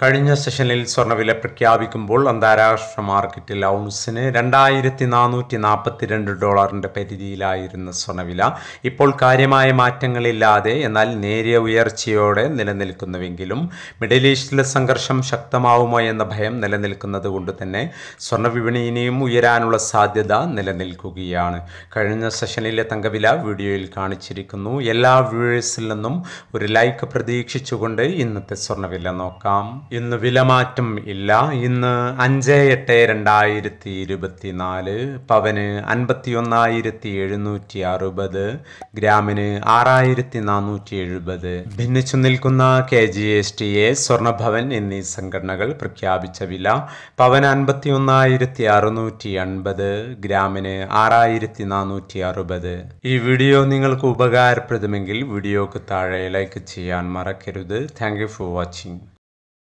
കഴിഞ്ഞ സെഷനിൽ സ്വർണ്ണവില പ്രഖ്യാപിക്കുമ്പോൾ അന്താരാഷ്ട്ര മാർക്കറ്റിൽ ഔൺസിന് രണ്ടായിരത്തി നാനൂറ്റി നാൽപ്പത്തിരണ്ട് ഡോളറിൻ്റെ പരിധിയിലായിരുന്ന സ്വർണ്ണവില ഇപ്പോൾ കാര്യമായ മാറ്റങ്ങളില്ലാതെ എന്നാൽ നേരിയ ഉയർച്ചയോടെ നിലനിൽക്കുന്നുവെങ്കിലും മിഡിൽ ഈസ്റ്റിലെ സംഘർഷം ശക്തമാവുമോ എന്ന ഭയം നിലനിൽക്കുന്നത് കൊണ്ട് തന്നെ സ്വർണ്ണ ഇനിയും ഉയരാനുള്ള സാധ്യത നിലനിൽക്കുകയാണ് കഴിഞ്ഞ സെഷനിലെ തങ്കവില വീഡിയോയിൽ കാണിച്ചിരിക്കുന്നു എല്ലാ വ്യൂവേഴ്സിൽ നിന്നും ഒരു ലൈക്ക് പ്രതീക്ഷിച്ചുകൊണ്ട് ഇന്നത്തെ സ്വർണ്ണവില നോക്കാം ഇന്ന് വിലമാറ്റം ഇല്ല ഇന്ന് അഞ്ച് എട്ട് രണ്ടായിരത്തി ഇരുപത്തിനാല് പവന് അൻപത്തിയൊന്നായിരത്തി എഴുന്നൂറ്റി അറുപത് ഗ്രാമിന് ആറായിരത്തി നാനൂറ്റി എഴുപത് ഭിന്നിച്ചു നിൽക്കുന്ന K G S T A സ്വർണഭവൻ എന്നീ സംഘടനകൾ പ്രഖ്യാപിച്ച വില പവൻ അൻപത്തിയൊന്നായിരത്തി അറുന്നൂറ്റി അൻപത് ഗ്രാമിന് ആറായിരത്തി നാനൂറ്റി അറുപത് ഈ വീഡിയോ നിങ്ങൾക്ക് ഉപകാരപ്രദമെങ്കിൽ വീഡിയോക്ക് താഴെ ലൈക്ക് ചെയ്യാൻ മറക്കരുത് താങ്ക് യു ഫോർ വാച്ചിങ്